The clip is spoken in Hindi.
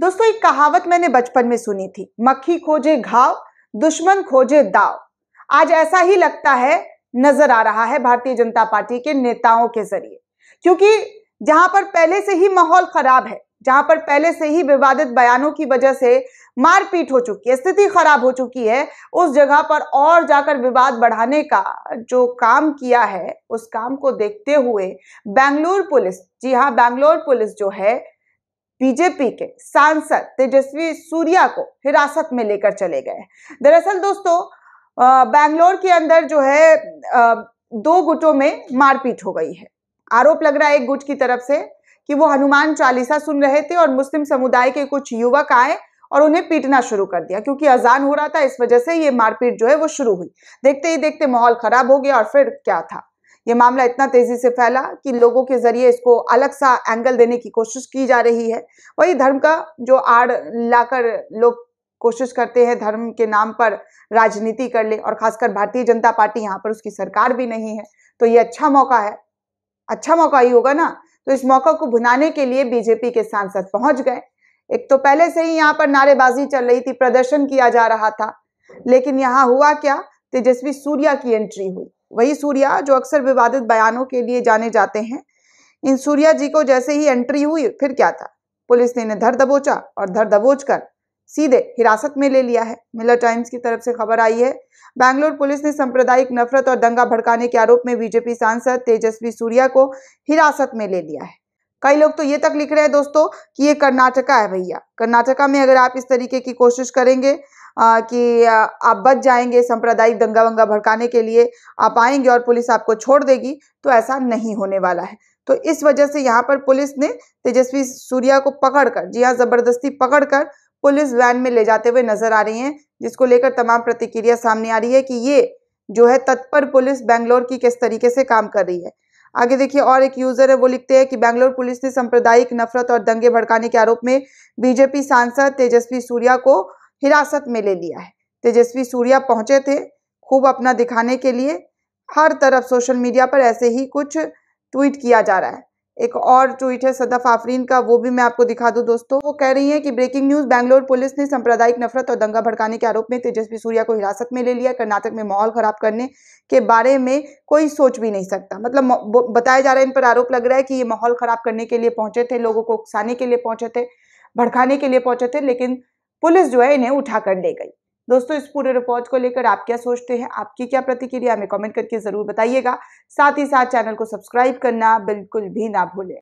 दोस्तों एक कहावत मैंने बचपन में सुनी थी मक्खी खोजे घाव दुश्मन खोजे दाव आज ऐसा ही लगता है नजर आ रहा है भारतीय जनता पार्टी के नेताओं के जरिए क्योंकि जहां पर पहले से ही माहौल खराब है जहां पर पहले से ही विवादित बयानों की वजह से मारपीट हो चुकी है स्थिति खराब हो चुकी है उस जगह पर और जाकर विवाद बढ़ाने का जो काम किया है उस काम को देखते हुए बैंगलोर पुलिस जी हाँ बैंगलोर पुलिस जो है बीजेपी के सांसद तेजस्वी सूर्या को हिरासत में लेकर चले गए दरअसल दोस्तों बैंगलोर के अंदर जो है आ, दो गुटों में मारपीट हो गई है आरोप लग रहा है एक गुट की तरफ से कि वो हनुमान चालीसा सुन रहे थे और मुस्लिम समुदाय के कुछ युवक आए और उन्हें पीटना शुरू कर दिया क्योंकि अजान हो रहा था इस वजह से ये मारपीट जो है वो शुरू हुई देखते ही देखते माहौल खराब हो गया और फिर क्या था ये मामला इतना तेजी से फैला कि लोगों के जरिए इसको अलग सा एंगल देने की कोशिश की जा रही है वही धर्म का जो आड़ लाकर लोग कोशिश करते हैं धर्म के नाम पर राजनीति कर ले और खासकर भारतीय जनता पार्टी यहाँ पर उसकी सरकार भी नहीं है तो ये अच्छा मौका है अच्छा मौका ही होगा ना तो इस मौका को भुनाने के लिए बीजेपी के सांसद पहुंच गए एक तो पहले से ही यहाँ पर नारेबाजी चल रही थी प्रदर्शन किया जा रहा था लेकिन यहाँ हुआ क्या तेजस्वी सूर्या की एंट्री हुई वही सूर्या जो अक्सर विवादित बयानों के लिए जाने जाते हैं इन सूर्या जी को जैसे ही एंट्री हुई फिर क्या था पुलिस ने इन्हें धर दबोचा और धर दबोच कर सीधे हिरासत में ले लिया है मिलर टाइम्स की तरफ से खबर आई है बैंगलोर पुलिस ने सांप्रदायिक नफरत और दंगा भड़काने के आरोप में बीजेपी सांसद तेजस्वी सूर्या को हिरासत में ले लिया है कई लोग तो ये तक लिख रहे हैं दोस्तों कि ये कर्नाटका है भैया कर्नाटका में अगर आप इस तरीके की कोशिश करेंगे कि आप बच जाएंगे सांप्रदायिक दंगा वंगा भड़काने के लिए आप आएंगे और पुलिस आपको छोड़ देगी तो ऐसा नहीं होने वाला है तो इस वजह से यहाँ पर पुलिस ने तेजस्वी सूर्या को पकड़कर जी हाँ ज़बरदस्ती पकड़कर पुलिस वैन में ले जाते हुए नजर आ रही हैं जिसको लेकर तमाम प्रतिक्रिया सामने आ रही है कि ये जो है तत्पर पुलिस बेंगलोर की किस तरीके से काम कर रही है आगे देखिए और एक यूजर है वो लिखते हैं कि बैंगलोर पुलिस ने सांप्रदायिक नफरत और दंगे भड़काने के आरोप में बीजेपी सांसद तेजस्वी सूर्या को हिरासत में ले लिया है तेजस्वी सूर्या पहुंचे थे खूब अपना दिखाने के लिए हर तरफ सोशल मीडिया पर ऐसे ही कुछ ट्वीट किया जा रहा है एक और ट्वीट है सदफ आफरीन का वो भी मैं आपको दिखा दूं दोस्तों वो कह रही है कि ब्रेकिंग न्यूज बैंगलोर पुलिस ने सांप्रदायिक नफरत और दंगा भड़काने के आरोप में तेजस्वी सूर्या को हिरासत में ले लिया कर्नाटक में माहौल खराब करने के बारे में कोई सोच भी नहीं सकता मतलब बताया जा रहा है इन पर आरोप लग रहा है कि ये माहौल खराब करने के लिए पहुंचे थे लोगों को उकसाने के लिए पहुंचे थे भड़काने के लिए पहुंचे थे लेकिन पुलिस जो है इन्हें उठा कर ले गई दोस्तों इस पूरे रिपोर्ट को लेकर आप क्या सोचते हैं आपकी क्या प्रतिक्रिया हमें कमेंट करके ज़रूर बताइएगा साथ ही साथ चैनल को सब्सक्राइब करना बिल्कुल भी ना भूलें